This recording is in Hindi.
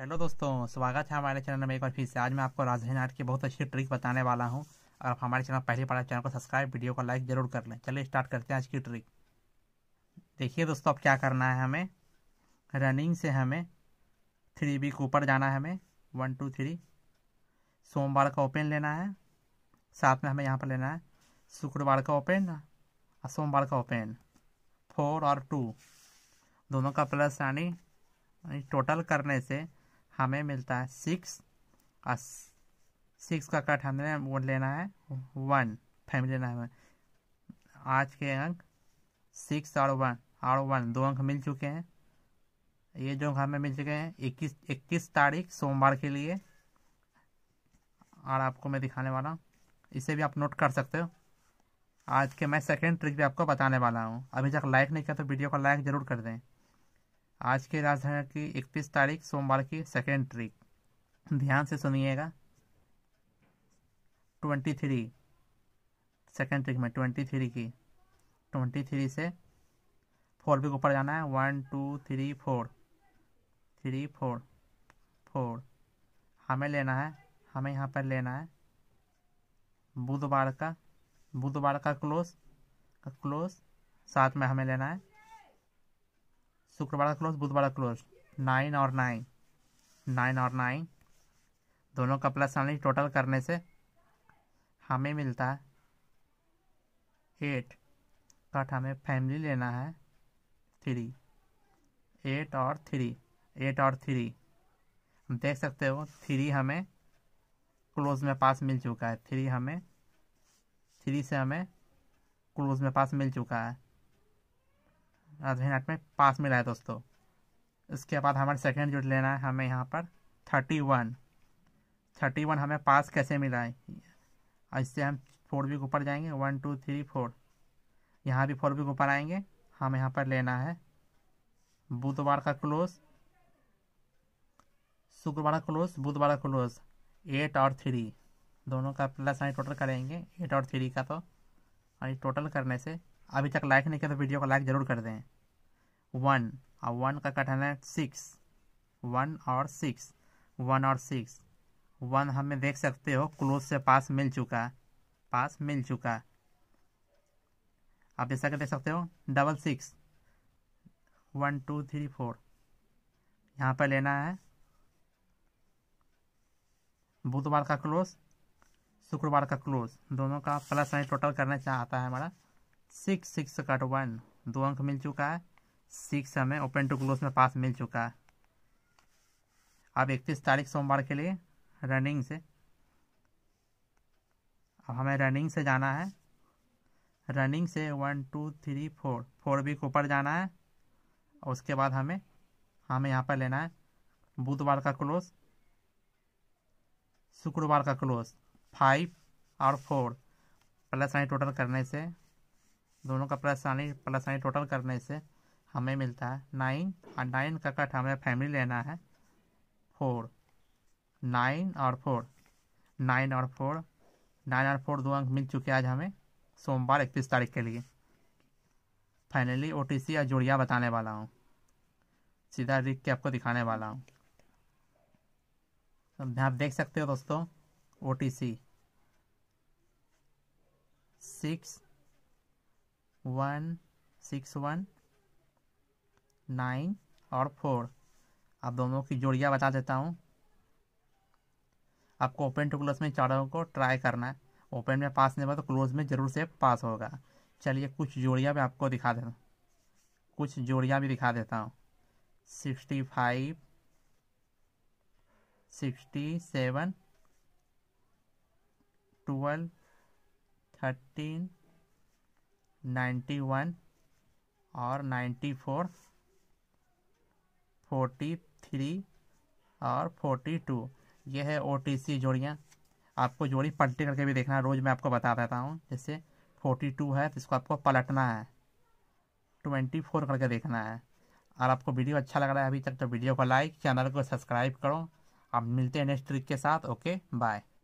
हेलो दोस्तों स्वागत है हमारे चैनल में एक बार फिर से आज मैं आपको राजधानी आर्ट की बहुत अच्छी ट्रिक बताने वाला हूं अगर आप हमारे चैनल पहली बार चैनल को सब्सक्राइब वीडियो को लाइक जरूर कर लें चलिए स्टार्ट करते हैं आज की ट्रिक देखिए दोस्तों अब क्या करना है हमें रनिंग से हमें थ्री बी के ऊपर जाना है हमें वन टू थ्री सोमवार का ओपन लेना है साथ में हमें यहाँ पर लेना है शुक्रवार का ओपन और सोमवार का ओपन फोर और टू दोनों का प्लस यानी टोटल करने से हमें मिलता है सिक्स और सिक्स का कट हमने वो लेना है वन फैमिली लेना है आज के अंक सिक्स और वन और वन दो अंक मिल चुके हैं ये जो अंक हमें मिल चुके हैं इक्कीस इक्कीस तारीख सोमवार के लिए और आपको मैं दिखाने वाला हूँ इसे भी आप नोट कर सकते हो आज के मैं सेकेंड ट्रिक भी आपको बताने वाला हूँ अभी तक लाइक नहीं किया तो वीडियो को लाइक ज़रूर कर दें आज के राजधानी की इकतीस तारीख सोमवार की सेकेंड ट्रिक ध्यान से सुनिएगा ट्वेंटी थ्री सेकेंड ट्रिक में ट्वेंटी थ्री की ट्वेंटी थ्री से फोर भी ऊपर जाना है one two three four three four four हमें लेना है हमें यहाँ पर लेना है बुधवार का बुधवार का क्लोज क्लोज साथ में हमें लेना है शुक्रवार का क्लोज बुधवार का क्लोज नाइन और नाइन नाइन और नाइन दोनों का प्लस नाइन टोटल करने से हमें मिलता है एट कट हमें फैमिली लेना है थ्री एट और थ्री एट और थ्री देख सकते हो थ्री हमें क्लोज में पास मिल चुका है थ्री हमें थ्री से हमें क्लोज में पास मिल चुका है राजधानी नाट में पास मिला है दोस्तों इसके बाद हमारे सेकेंड जो लेना है हमें यहाँ पर थर्टी वन थर्टी वन हमें पास कैसे मिला है इससे हम फोर वीक ऊपर जाएंगे वन टू थ्री फोर यहाँ भी फोर वीक ऊपर आएंगे हम यहाँ पर लेना है बुधवार का क्लोज शुक्रवार का क्लोज बुधवार का क्लोज एट और थ्री दोनों का प्लस हमें टोटल करेंगे एट और थ्री का तो और टोटल करने से अभी तक लाइक नहीं किया तो वीडियो को लाइक ज़रूर कर दें वन और वन का कटन है सिक्स वन और सिक्स वन और सिक्स वन हमें देख सकते हो क्लोज से पास मिल चुका पास मिल चुका आप जैसा कि देख सकते हो double six one two three four यहाँ पर लेना है बुधवार का क्लोज शुक्रवार का क्लोज दोनों का प्लस नहीं टोटल करना चाहता है हमारा सिक्स सिक्स कट वन दो अंक मिल चुका है सिक्स हमें ओपन टू क्लोज में पास मिल चुका है अब इकतीस तारीख सोमवार के लिए रनिंग से अब हमें रनिंग से जाना है रनिंग से one two three four four week ऊपर जाना है और उसके बाद हमें हमें यहाँ पर लेना है बुधवार का क्लोज शुक्रवार का क्लोज फाइव और फोर प्लस वहीं टोटल करने से दोनों का प्लस आने प्लस आने टोटल करने से हमें मिलता है नाइन और नाइन का कट हमें फैमिली लेना है फोर नाइन और फोर नाइन और फोर नाइन और फोर दो अंक मिल चुके आज हमें सोमवार इकतीस तारीख के लिए फाइनली ओ टी सी और जुड़िया बताने वाला हूँ सीधा रिक के आपको दिखाने वाला हूँ तो आप देख सकते हो दोस्तों O T C six one six one nine और फोर आप दोनों की जोड़िया बता देता हूँ आपको ओपन टू क्लोज में चारों को ट्राई करना है ओपन में पास नहीं होगा तो क्लोज में ज़रूर से पास होगा चलिए कुछ जोड़िया भी आपको दिखा देता हूँ कुछ जोड़िया भी दिखा देता हूँ sixty five sixty seven twelve thirteen ninety one और नाइन्टी फोर फोर्टी थ्री और फोर्टी टू ये है ओ टी सी जोड़ियाँ आपको जोड़ी पलटी करके भी देखना है रोज़ मैं आपको बता देता हूँ जैसे फोर्टी टू है तो इसको आपको पलटना है ट्वेंटी फोर करके देखना है और आपको वीडियो अच्छा लग रहा है अभी तक तो वीडियो को लाइक चैनल को सब्सक्राइब करो अब मिलते हैं नेक्स्ट ट्रिक के साथ ओके बाय